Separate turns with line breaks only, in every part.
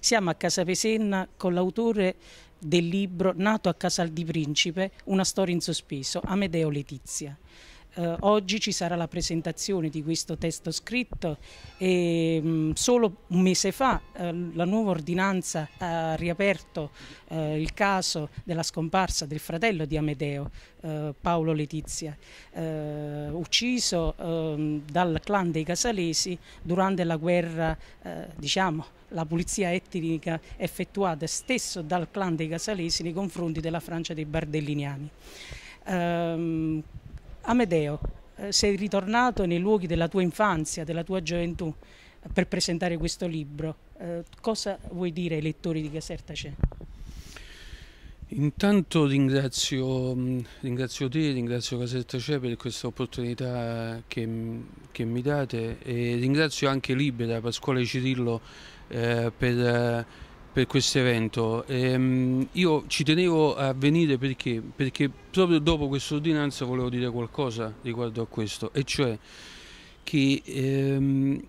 Siamo a Casa Casapesenna con l'autore del libro Nato a Casal di Principe, una storia in sospeso, Amedeo Letizia. Eh, oggi ci sarà la presentazione di questo testo scritto e mh, mm, solo un mese fa eh, la nuova ordinanza ha riaperto eh, il caso della scomparsa del fratello di Amedeo, eh, Paolo Letizia, eh, ucciso ehm, dal clan dei Casalesi durante la guerra, eh, diciamo, la pulizia etnica effettuata stesso dal clan dei Casalesi nei confronti della Francia dei Bardelliniani ehm, Amedeo, eh, sei ritornato nei luoghi della tua infanzia, della tua gioventù per presentare questo libro. Eh, cosa vuoi dire ai lettori di Caserta C'è?
Intanto ringrazio, mm, ringrazio, te, ringrazio Caserta C'è per questa opportunità che, mm, che, mi date e ringrazio anche Libera, Pasquale Cirillo eh, per eh, per questo evento. Ehm, io ci tenevo a venire perché? Perché proprio dopo questa ordinanza volevo dire qualcosa riguardo a questo, e cioè che ehm,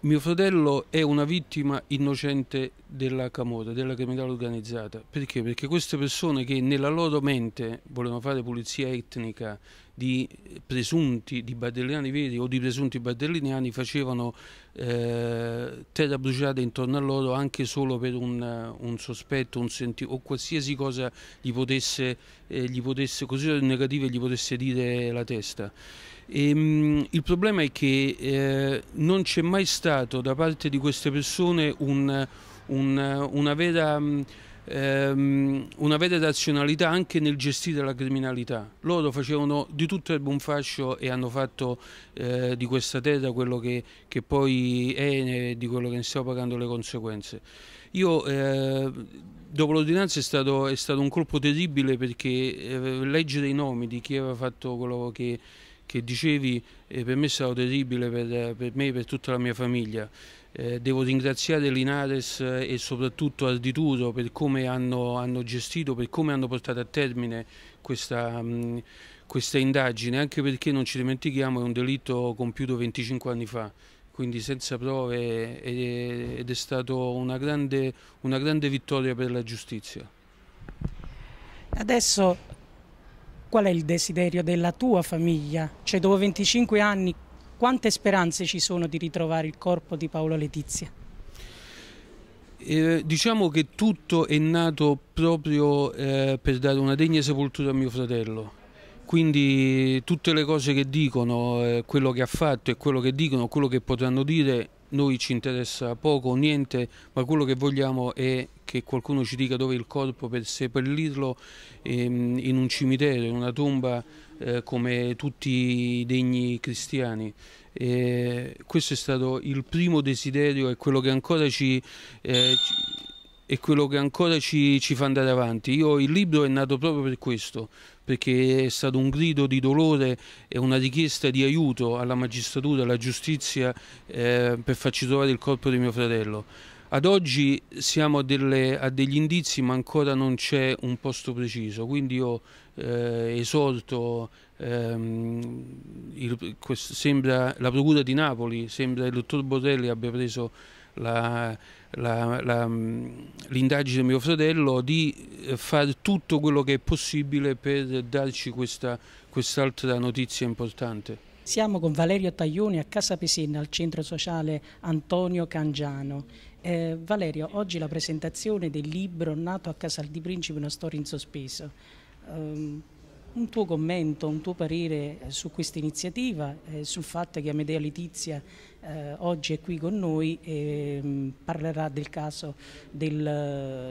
mio fratello è una vittima innocente della camorra, della criminalità organizzata. Perché? Perché queste persone che nella loro mente volevano fare pulizia etnica di presunti di bardelliani veri o di presunti bardelliani facevano eh, terra bruciata intorno a loro anche solo per un, un sospetto un o qualsiasi cosa gli potesse, eh, gli potesse così negativa gli potesse dire la testa. E, ehm, mh, il problema è che eh, non c'è mai stato da parte di queste persone un, un, una vera... Mh, ehm, una vera razionalità anche nel gestire la criminalità. Loro facevano di tutto il buon fascio e hanno fatto eh, di questa terra quello che, che poi è e di quello che ne stiamo pagando le conseguenze. Io eh, dopo l'ordinanza è, è stato, un colpo terribile perché eh, leggere i nomi di chi aveva fatto quello che che dicevi eh, per me è stato terribile per, per, me e per tutta la mia famiglia. Eh, devo ringraziare Linares eh, e soprattutto Ardituro per come hanno, hanno gestito, per come hanno portato a termine questa, mh, mm, questa indagine, anche perché non ci dimentichiamo è un delitto compiuto 25 anni fa quindi senza prove eh, eh, ed è stata una grande, una grande vittoria per la giustizia.
Adesso qual è il desiderio della tua famiglia? Cioè dopo 25 anni quante speranze ci sono di ritrovare il corpo di Paolo Letizia?
Eh, diciamo che tutto è nato proprio eh, per dare una degna sepoltura a mio fratello quindi tutte le cose che dicono, eh, quello che ha fatto e quello che dicono, quello che potranno dire noi ci interessa poco o niente, ma quello che vogliamo è che qualcuno ci dica dove è il corpo per seppellirlo ehm, in un cimitero, in una tomba eh, come tutti i degni cristiani. E questo è stato il primo desiderio e quello che ancora ci, eh, ci è quello che ancora ci, ci, fa andare avanti. Io, il libro è nato proprio per questo, perché è stato un grido di dolore e una richiesta di aiuto alla magistratura, alla giustizia eh, per farci trovare il corpo di mio fratello. Ad oggi siamo a, delle, a degli indizi ma ancora non c'è un posto preciso, quindi io eh, esorto, ehm, il, quest, sembra, la Procura di Napoli, sembra il dottor Borrelli abbia preso la la, la, l'indagine mio fratello di eh, fare tutto quello che è possibile per darci questa, quest'altra notizia importante.
Siamo con Valerio Taglioni a Casa Pisinna, al centro sociale Antonio Cangiano. Eh, Valerio, oggi la presentazione del libro Nato a Casal di Principe, una storia in sospeso. Um, un tuo commento, un tuo parere eh, su questa iniziativa, eh, sul fatto che Amedea Letizia eh, oggi è qui con noi e mm, parlerà del caso del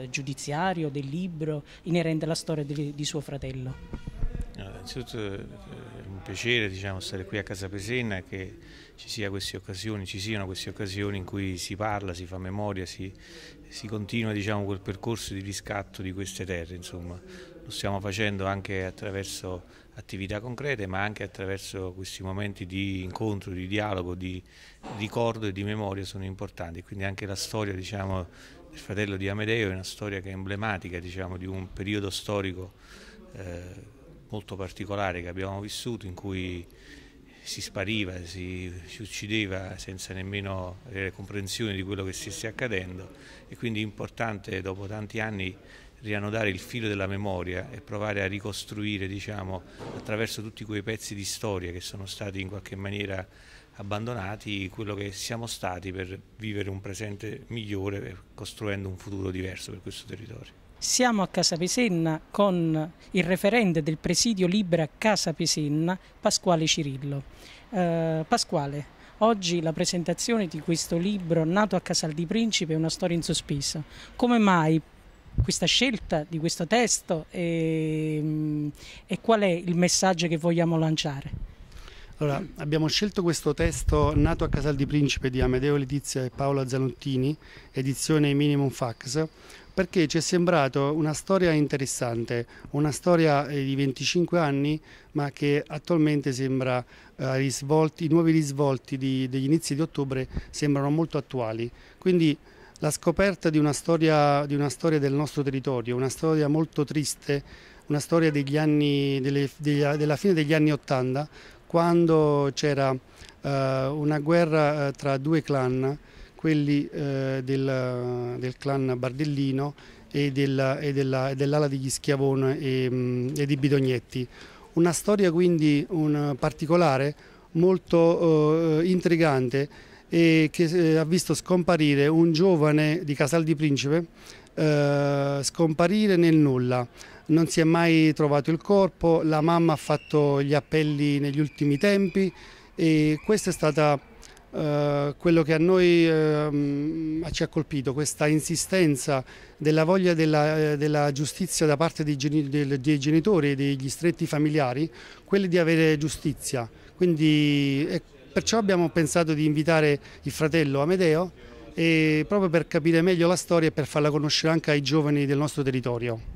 eh, giudiziario, del libro inerente alla storia di, di suo fratello.
Eh, innanzitutto è un piacere diciamo, stare qui a Casa Pesenna che ci, sia ci, siano queste occasioni in cui si parla, si fa memoria, si, si continua diciamo, quel percorso di riscatto di queste terre. Insomma lo stiamo facendo anche attraverso attività concrete ma anche attraverso questi momenti di incontro, di dialogo, di ricordo e di memoria sono importanti quindi anche la storia diciamo, del fratello di Amedeo è una storia che è emblematica diciamo, di un periodo storico eh, molto particolare che abbiamo vissuto in cui si spariva, si, si, uccideva senza nemmeno avere comprensione di quello che stesse accadendo e quindi è importante dopo tanti anni rianodare il filo della memoria e provare a ricostruire diciamo, attraverso tutti quei pezzi di storia che sono stati in qualche maniera abbandonati quello che siamo stati per vivere un presente migliore costruendo un futuro diverso per questo territorio.
Siamo a Casa Pesenna con il referente del presidio libera Casa Pesenna, Pasquale Cirillo. Eh, Pasquale, Oggi la presentazione di questo libro, Nato a Casal di Principe, è una storia in sospeso. Come mai questa scelta di questo testo e, mm, e qual è il messaggio che vogliamo lanciare?
Allora, abbiamo scelto questo testo nato a Casal di Principe di Amedeo Letizia e Paola Zanottini, edizione Minimum Fax, perché ci è sembrato una storia interessante, una storia eh, di 25 anni, ma che attualmente sembra eh, risvolti, i nuovi risvolti di, degli inizi di ottobre sembrano molto attuali. Quindi la scoperta di una, storia, di una, storia, del nostro territorio, una storia molto triste, una storia anni, delle, degli, della fine degli anni Ottanta, quando c'era uh, una guerra eh, tra due clan, quelli uh, del, del, clan Bardellino e, dell'ala della, dell degli Schiavone e, mm, e di Bidognetti. Una storia quindi un particolare, molto uh, intrigante, e che eh, ha visto scomparire un giovane di Casal di Principe, eh, scomparire nel nulla. Non si è mai trovato il corpo, la mamma ha fatto gli appelli negli ultimi tempi e questo è stato eh, quello che a noi eh, ci ha colpito, questa insistenza della voglia della, eh, della giustizia da parte dei, genitori, dei genitori, degli stretti familiari, quelli di avere giustizia. Quindi è ecco, Perciò abbiamo pensato di invitare il fratello Amedeo proprio per capire meglio la storia e per farla conoscere anche ai giovani del nostro territorio.